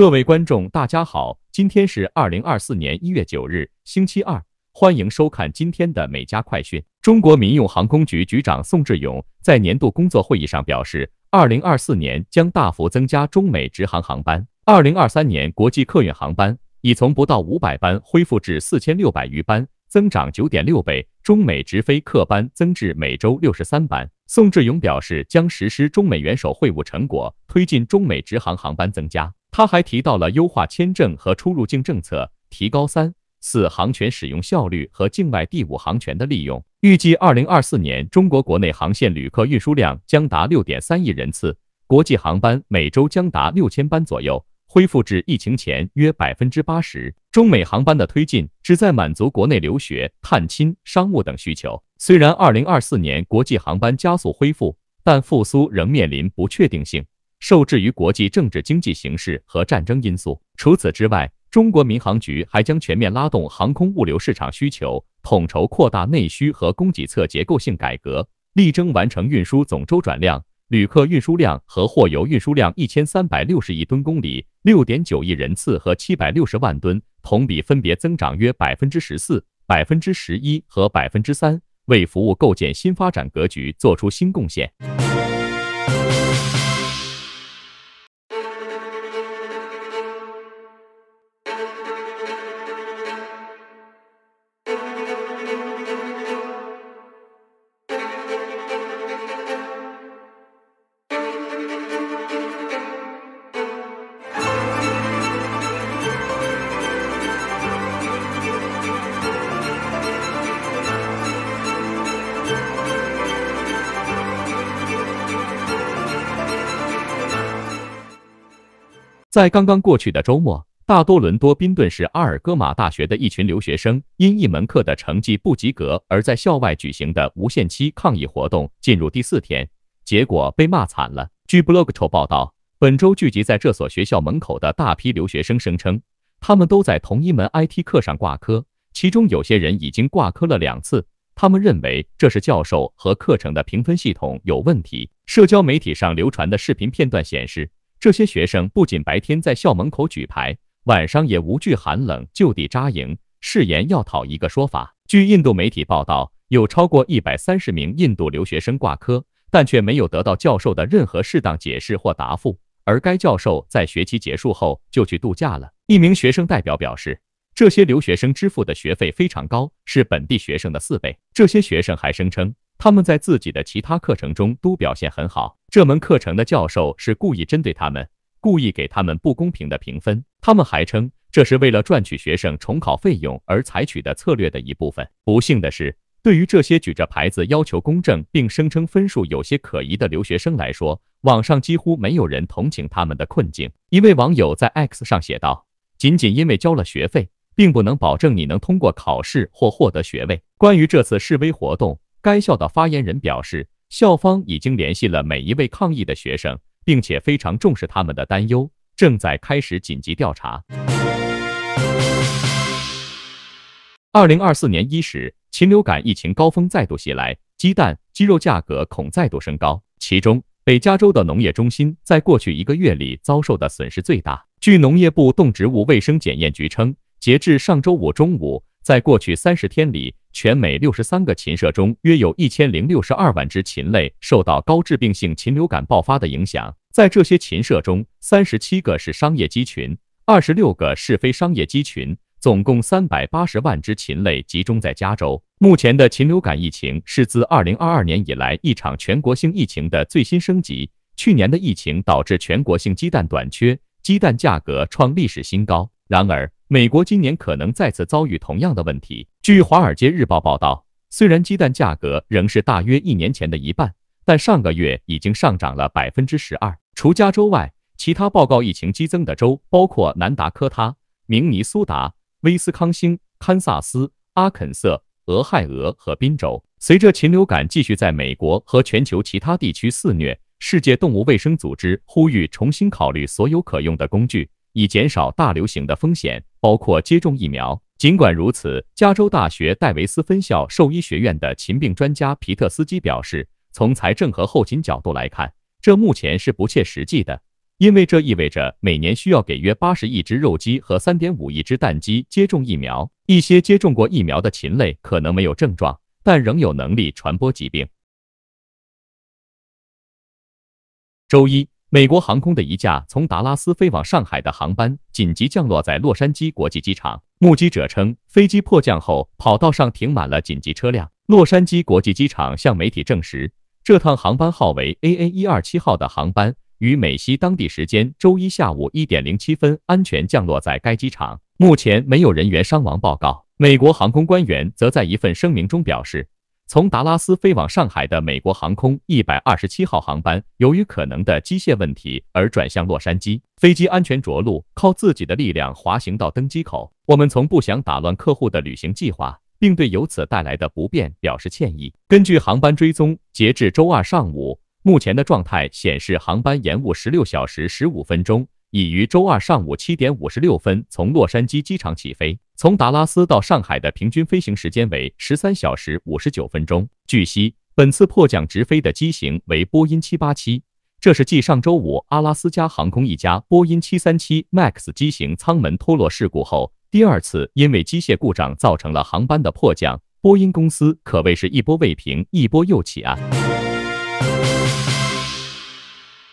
各位观众，大家好，今天是二零二四年一月九日，星期二，欢迎收看今天的《每家快讯》。中国民用航空局局长宋志勇在年度工作会议上表示，二零二四年将大幅增加中美直航航班。二零二三年国际客运航班已从不到五百班恢复至四千六百余班，增长九点六倍。中美直飞客班增至每周六十三班。宋志勇表示，将实施中美元首会晤成果，推进中美直航航班增加。他还提到了优化签证和出入境政策，提高三四航权使用效率和境外第五航权的利用。预计二零二四年，中国国内航线旅客运输量将达六点三亿人次，国际航班每周将达六千班左右，恢复至疫情前约百分之八十。中美航班的推进旨在满足国内留学、探亲、商务等需求。虽然二零二四年国际航班加速恢复，但复苏仍面临不确定性。受制于国际政治经济形势和战争因素。除此之外，中国民航局还将全面拉动航空物流市场需求，统筹扩大内需和供给侧结构性改革，力争完成运输总周转量、旅客运输量和货邮运输量一千三百六十亿吨公里、六点九亿人次和七百六十万吨，同比分别增长约百分之十四、百分之十一和百分之三，为服务构建新发展格局做出新贡献。在刚刚过去的周末，大多伦多宾顿市阿尔戈马大学的一群留学生因一门课的成绩不及格，而在校外举行的无限期抗议活动进入第四天，结果被骂惨了。据 Blogto 报道，本周聚集在这所学校门口的大批留学生声称，他们都在同一门 IT 课上挂科，其中有些人已经挂科了两次。他们认为这是教授和课程的评分系统有问题。社交媒体上流传的视频片段显示。这些学生不仅白天在校门口举牌，晚上也无惧寒冷就地扎营，誓言要讨一个说法。据印度媒体报道，有超过一百三十名印度留学生挂科，但却没有得到教授的任何适当解释或答复。而该教授在学期结束后就去度假了。一名学生代表表示，这些留学生支付的学费非常高，是本地学生的四倍。这些学生还声称。他们在自己的其他课程中都表现很好，这门课程的教授是故意针对他们，故意给他们不公平的评分。他们还称这是为了赚取学生重考费用而采取的策略的一部分。不幸的是，对于这些举着牌子要求公正并声称分数有些可疑的留学生来说，网上几乎没有人同情他们的困境。一位网友在 X 上写道：“仅仅因为交了学费，并不能保证你能通过考试或获得学位。”关于这次示威活动。该校的发言人表示，校方已经联系了每一位抗议的学生，并且非常重视他们的担忧，正在开始紧急调查。二零二四年伊始，禽流感疫情高峰再度袭来，鸡蛋、鸡肉价格恐再度升高。其中，北加州的农业中心在过去一个月里遭受的损失最大。据农业部动植物卫生检验局称，截至上周五中午，在过去三十天里。全美六十三个禽舍中，约有一千零六十二万只禽类受到高致病性禽流感爆发的影响。在这些禽舍中，三十七个是商业鸡群，二十六个是非商业鸡群，总共三百八十万只禽类集中在加州。目前的禽流感疫情是自二零二二年以来一场全国性疫情的最新升级。去年的疫情导致全国性鸡蛋短缺，鸡蛋价格创历史新高。然而，美国今年可能再次遭遇同样的问题。据《华尔街日报》报道，虽然鸡蛋价格仍是大约一年前的一半，但上个月已经上涨了百分之十二。除加州外，其他报告疫情激增的州包括南达科他、明尼苏达、威斯康星、堪萨斯、阿肯色、俄亥俄和宾州。随着禽流感继续在美国和全球其他地区肆虐，世界动物卫生组织呼吁重新考虑所有可用的工具，以减少大流行的风险。包括接种疫苗。尽管如此，加州大学戴维斯分校兽医学院的禽病专家皮特斯基表示，从财政和后勤角度来看，这目前是不切实际的，因为这意味着每年需要给约八十亿只肉鸡和三点五亿只蛋鸡接种疫苗。一些接种过疫苗的禽类可能没有症状，但仍有能力传播疾病。周一。美国航空的一架从达拉斯飞往上海的航班紧急降落在洛杉矶国际机场。目击者称，飞机迫降后，跑道上停满了紧急车辆。洛杉矶国际机场向媒体证实，这趟航班号为 AA 一二七号的航班于美西当地时间周一下午一点零七分安全降落在该机场。目前没有人员伤亡报告。美国航空官员则在一份声明中表示。从达拉斯飞往上海的美国航空一百二十七号航班，由于可能的机械问题而转向洛杉矶。飞机安全着陆，靠自己的力量滑行到登机口。我们从不想打乱客户的旅行计划，并对由此带来的不便表示歉意。根据航班追踪，截至周二上午，目前的状态显示航班延误十六小时十五分钟。已于周二上午七点五十六分从洛杉矶机场起飞，从达拉斯到上海的平均飞行时间为十三小时五十九分钟。据悉，本次迫降直飞的机型为波音七八七，这是继上周五阿拉斯加航空一家波音七三七 MAX 机型舱门脱落事故后，第二次因为机械故障造成了航班的迫降。波音公司可谓是一波未平，一波又起啊。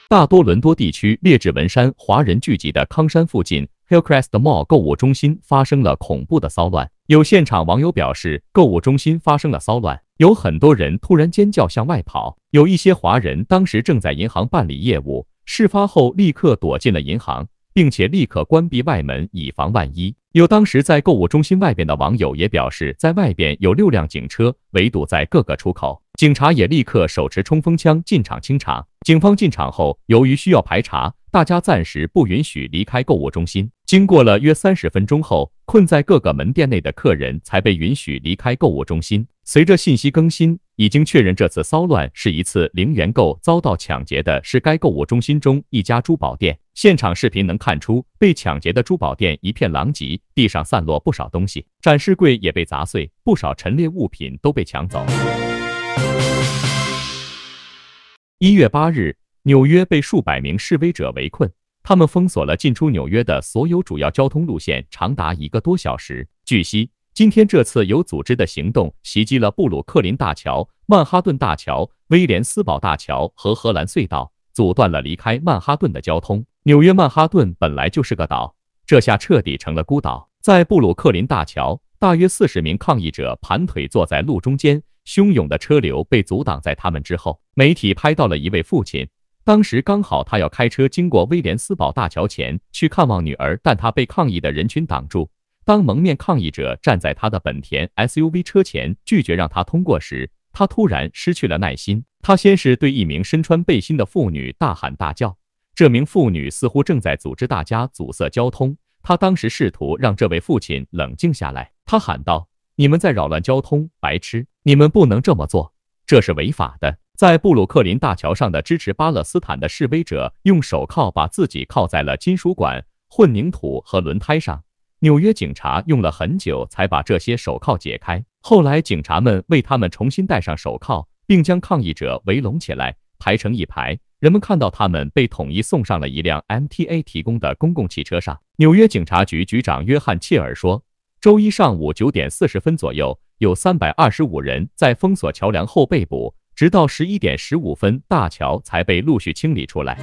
大多伦多地区劣质文山华人聚集的康山附近，Hillcrest Mall 购物中心发生了恐怖的骚乱。有现场网友表示，购物中心发生了骚乱，有很多人突然尖叫向外跑。有一些华人当时正在银行办理业务，事发后立刻躲进了银行。并且立刻关闭外门，以防万一。有当时在购物中心外边的网友也表示，在外边有六辆警车围堵在各个出口，警察也立刻手持冲锋枪进场清场。警方进场后，由于需要排查，大家暂时不允许离开购物中心。经过了约三十分钟后，困在各个门店内的客人才被允许离开购物中心。随着信息更新，已经确认这次骚乱是一次零元购遭到抢劫的，是该购物中心中一家珠宝店。现场视频能看出，被抢劫的珠宝店一片狼藉，地上散落不少东西，展示柜也被砸碎，不少陈列物品都被抢走。一月八日，纽约被数百名示威者围困，他们封锁了进出纽约的所有主要交通路线，长达一个多小时。据悉，今天这次有组织的行动袭击了布鲁克林大桥、曼哈顿大桥、威廉斯堡大桥和荷兰隧道，阻断了离开曼哈顿的交通。纽约曼哈顿本来就是个岛，这下彻底成了孤岛。在布鲁克林大桥，大约四十名抗议者盘腿坐在路中间，汹涌的车流被阻挡在他们之后。媒体拍到了一位父亲，当时刚好他要开车经过威廉斯堡大桥前去看望女儿，但他被抗议的人群挡住。当蒙面抗议者站在他的本田 SUV 车前拒绝让他通过时，他突然失去了耐心。他先是对一名身穿背心的妇女大喊大叫。这名妇女似乎正在组织大家阻塞交通。她当时试图让这位父亲冷静下来，她喊道：“你们在扰乱交通，白痴！你们不能这么做，这是违法的。”在布鲁克林大桥上的支持巴勒斯坦的示威者用手铐把自己铐在了金属管、混凝土和轮胎上。纽约警察用了很久才把这些手铐解开。后来，警察们为他们重新戴上手铐，并将抗议者围拢起来，排成一排。人们看到他们被统一送上了一辆 MTA 提供的公共汽车上。纽约警察局局长约翰·切尔说：“周一上午九点四十分左右，有三百二十五人在封锁桥梁后被捕，直到十一点十五分，大桥才被陆续清理出来。”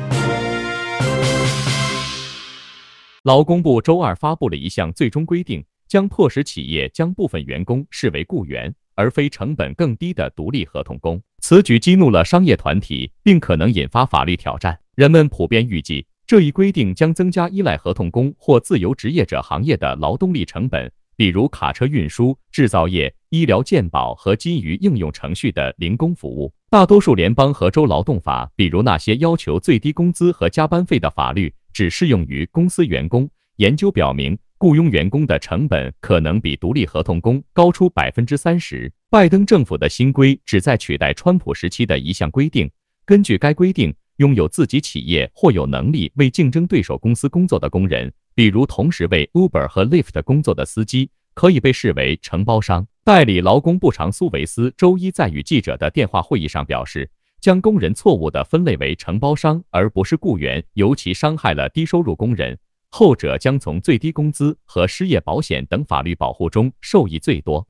劳工部周二发布了一项最终规定，将迫使企业将部分员工视为雇员，而非成本更低的独立合同工。此举激怒了商业团体，并可能引发法律挑战。人们普遍预计，这一规定将增加依赖合同工或自由职业者行业的劳动力成本，比如卡车运输、制造业、医疗健保和基于应用程序的零工服务。大多数联邦和州劳动法，比如那些要求最低工资和加班费的法律，只适用于公司员工。研究表明。雇佣员工的成本可能比独立合同工高出百分之三十。拜登政府的新规旨在取代川普时期的一项规定。根据该规定，拥有自己企业或有能力为竞争对手公司工作的工人，比如同时为 Uber 和 Lyft 工作的司机，可以被视为承包商。代理劳工部长苏维斯周一在与记者的电话会议上表示，将工人错误地分类为承包商而不是雇员，尤其伤害了低收入工人。后者将从最低工资和失业保险等法律保护中受益最多。